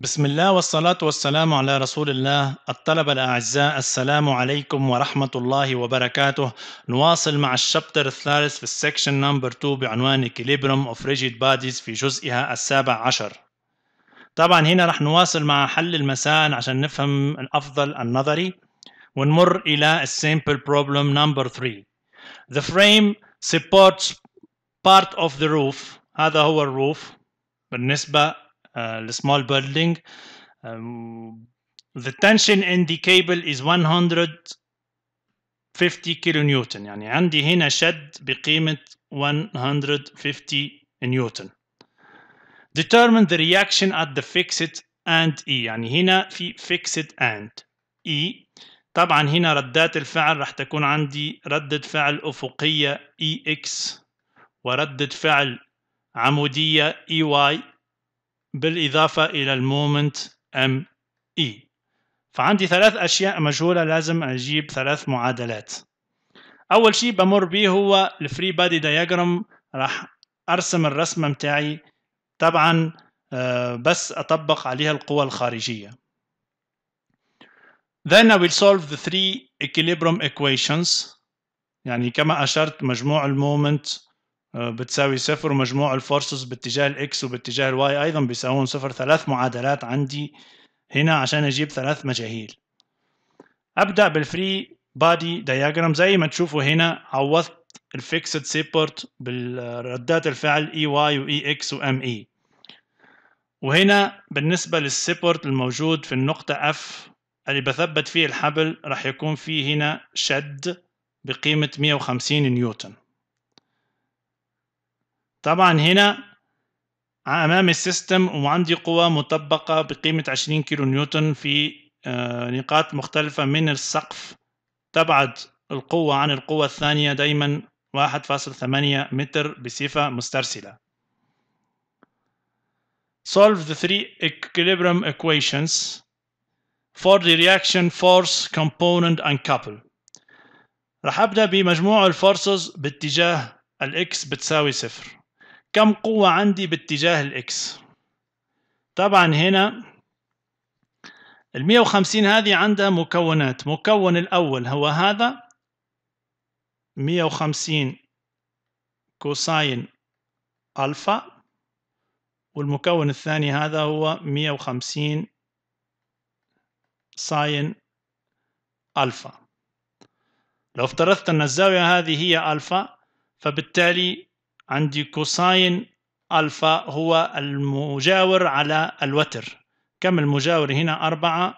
بسم الله والصلاة والسلام على رسول الله الطلبة الأعزاء السلام عليكم ورحمة الله وبركاته نواصل مع الشابتر الثالث في السكشن نمبر 2 بعنوان Equilibrium of Rigid Bodies في جزئها السابع عشر طبعا هنا رح نواصل مع حل المسائل عشان نفهم الأفضل النظري ونمر إلى السيمبل بروبلم نمبر 3 The frame supports part of the roof هذا هو الروف بالنسبة السمول آه، بيلدينج the tension in the cable is 150 كيلو نيوتن يعني عندي هنا شد بقيمة 150 نيوتن determine the reaction at the fixed and E يعني هنا في fixed and E طبعا هنا ردات الفعل راح تكون عندي ردة فعل أفقية EX وردة فعل عمودية EY بالإضافة إلى المومنت ام اي فعندي ثلاث أشياء مجهولة لازم أجيب ثلاث معادلات أول شيء بمر به هو الفري بادي دياجرام راح أرسم الرسمة متاعي طبعا آه، بس أطبق عليها القوى الخارجية Then I will solve the three equilibrium equations يعني كما أشرت مجموع المومنت آه، بتساوي صفر ومجموع الفورسز باتجاه الاكس وباتجاه الواي ايضا بيساوون صفر ثلاث معادلات عندي هنا عشان اجيب ثلاث مجاهيل ابدا بالفري بادي دياجرام زي ما تشوفوا هنا عوضت الفيكسد سيبورت بالردات الفعل اي واي واي اكس وام اي وهنا بالنسبه للسيبورت الموجود في النقطه اف اللي بثبت فيه الحبل راح يكون فيه هنا شد بقيمه 150 نيوتن طبعا هنا امام السيستم وعندي قوة مطبقة بقيمة 20 كيلو نيوتن في آه، نقاط مختلفة من السقف تبعد القوة عن القوة الثانية دايما 1.8 متر بصفة مسترسلة Solve the three equilibrium equations for the reaction force component and couple رح أبدأ بمجموع الفورسز باتجاه الإكس بتساوي صفر كم قوة عندي باتجاه الإكس طبعا هنا ال وخمسين هذه عندها مكونات مكون الأول هو هذا مية وخمسين كوساين ألفا والمكون الثاني هذا هو مية وخمسين ساين ألفا لو افترضت أن الزاوية هذه هي ألفا فبالتالي عندي كوساين ألفا هو المجاور على الوتر كم المجاور هنا أربعة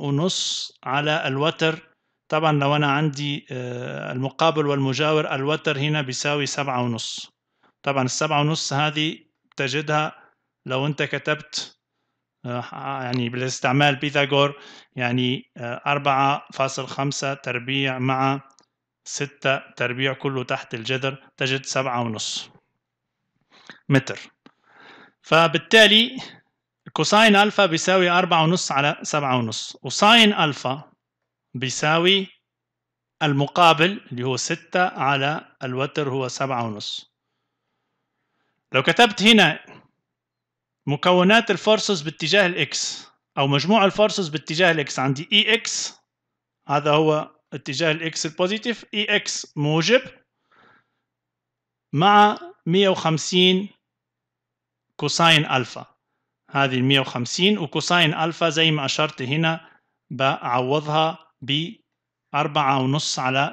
ونص على الوتر طبعا لو أنا عندي آه، المقابل والمجاور الوتر هنا بيساوي سبعة ونص طبعا السبعة ونص هذه تجدها لو أنت كتبت آه، يعني بالاستعمال بيثاغور يعني آه، أربعة فاصل خمسة تربيع مع ستة تربيع كله تحت الجذر تجد سبعة ونص متر فبالتالي كوساين ألفا بيساوي أربعة ونص على سبعة ونص وساين ألفا بيساوي المقابل اللي هو ستة على الوتر هو سبعة ونص لو كتبت هنا مكونات الفورسز باتجاه الإكس أو مجموع الفورسز باتجاه الإكس عندي إي e إكس هذا هو اتجاه الاكس البوزيتيف اي اكس موجب مع 150 كوساين الفا هذه ال 150 وكوساين الفا زي ما اشرت هنا بعوضها ب 4.5 على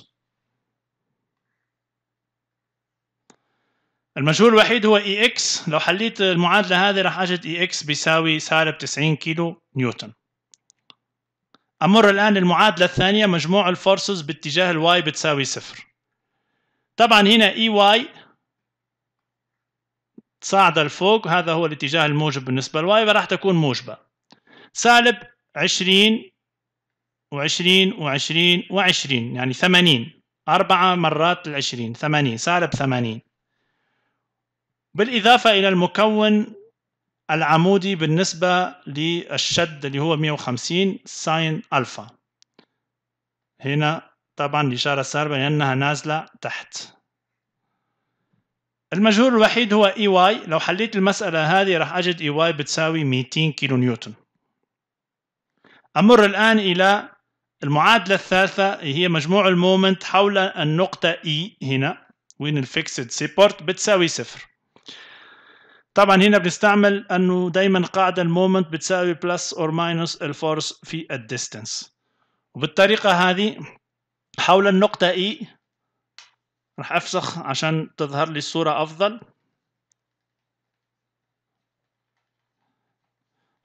7.5 المجهول الوحيد هو اي اكس لو حليت المعادله هذه راح اجد اي اكس بيساوي سالب 90 كيلو نيوتن أمر الآن المعادلة الثانية مجموع الفورسز باتجاه الواي بتساوي صفر طبعا هنا اي واي صاعدة لفوق هذا هو الاتجاه الموجب بالنسبة لواي فراح تكون موجبة سالب عشرين وعشرين وعشرين وعشرين يعني ثمانين أربعة مرات العشرين ثمانين سالب ثمانين بالإضافة إلى المكون العمودي بالنسبة للشد اللي هو 150 ساين ألفا هنا طبعا الإشارة سالبة لأنها نازلة تحت المجهول الوحيد هو اي e واي لو حليت المسألة هذه راح أجد اي e واي بتساوي 200 كيلو نيوتن أمر الآن إلى المعادلة الثالثة هي مجموع المومنت حول النقطة E هنا وين الفيكسد سيبورت بتساوي صفر طبعا هنا بنستعمل انه دايما قاعده المومنت بتساوي بلس اور ماينس الفورس في الديستنس وبالطريقه هذه حول النقطه اي e راح افسخ عشان تظهر لي الصوره افضل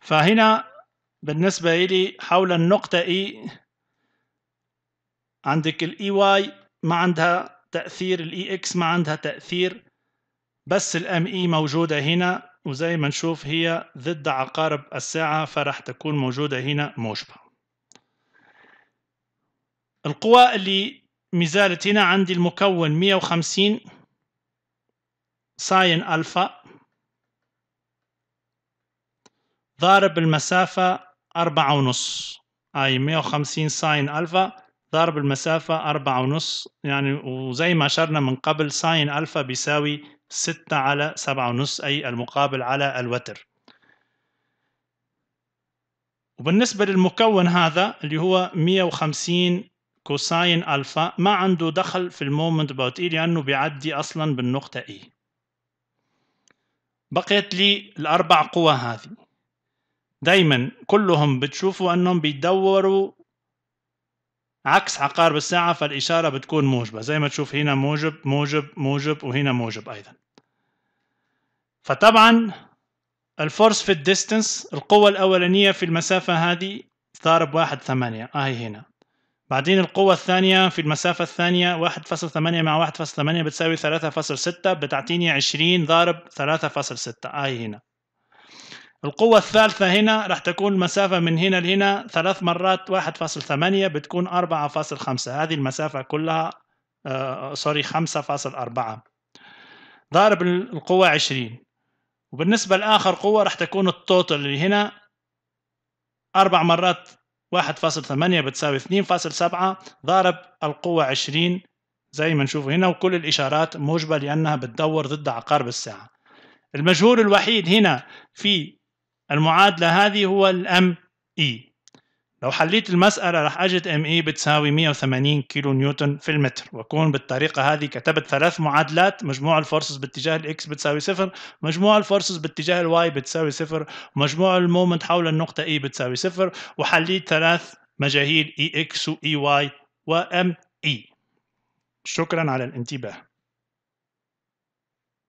فهنا بالنسبه لي حول النقطه اي e عندك الاي واي e ما عندها تاثير الاي اكس ما عندها تاثير بس الام اي e موجودة هنا وزي ما نشوف هي ضد عقارب الساعة فرح تكون موجودة هنا موجبة القوى اللي مزالت هنا عندي المكون 150 ساين ألفا ضارب المسافة أربعة ونص أي 150 ساين ألفا ضارب المسافة أربعة ونص يعني وزي ما أشرنا من قبل ساين ألفا بيساوي ستة على سبعة ونص أي المقابل على الوتر وبالنسبة للمكون هذا اللي هو 150 كوساين ألفا ما عنده دخل في المومنت باوت إي e لأنه بيعدي أصلا بالنقطة إي e. بقيت لي الأربع قوى هذه دايما كلهم بتشوفوا أنهم بيدوروا عكس عقارب الساعة فالإشارة بتكون موجبة زي ما تشوف هنا موجب موجب موجب وهنا موجب أيضا فطبعا الفورس في الديستنس القوة الأولانية في المسافة هذه ضارب واحد ثمانية أهي آه، هنا بعدين القوة الثانية في المسافة الثانية واحد فاصل ثمانية مع واحد فاصل ثمانية بتساوي ثلاثة فاصل ستة بتعطيني عشرين ضارب ثلاثة فاصل ستة أهي آه، هنا القوة الثالثة هنا راح تكون المسافة من هنا لهنا ثلاث مرات واحد فاصل ثمانية بتكون أربعة فاصل خمسة هذه المسافة كلها آه سوري آه، خمسة فاصل أربعة ضارب القوة عشرين وبالنسبة لآخر قوة راح تكون التوتال اللي هنا أربع مرات واحد فاصل ثمانية بتساوي فاصل سبعة ضارب القوة عشرين زي ما نشوف هنا وكل الإشارات موجبة لأنها بتدور ضد عقارب الساعة المجهول الوحيد هنا في المعادلة هذه هو الام اي لو حليت المسألة رح أجد ام اي e بتساوي 180 كيلو نيوتن في المتر وأكون بالطريقة هذه كتبت ثلاث معادلات مجموع الفورسز باتجاه الاكس بتساوي صفر مجموع الفورسز باتجاه الواي بتساوي صفر مجموع المومنت حول النقطة اي e بتساوي صفر وحليت ثلاث مجاهيل اي اكس واي واي وام اي شكرا على الانتباه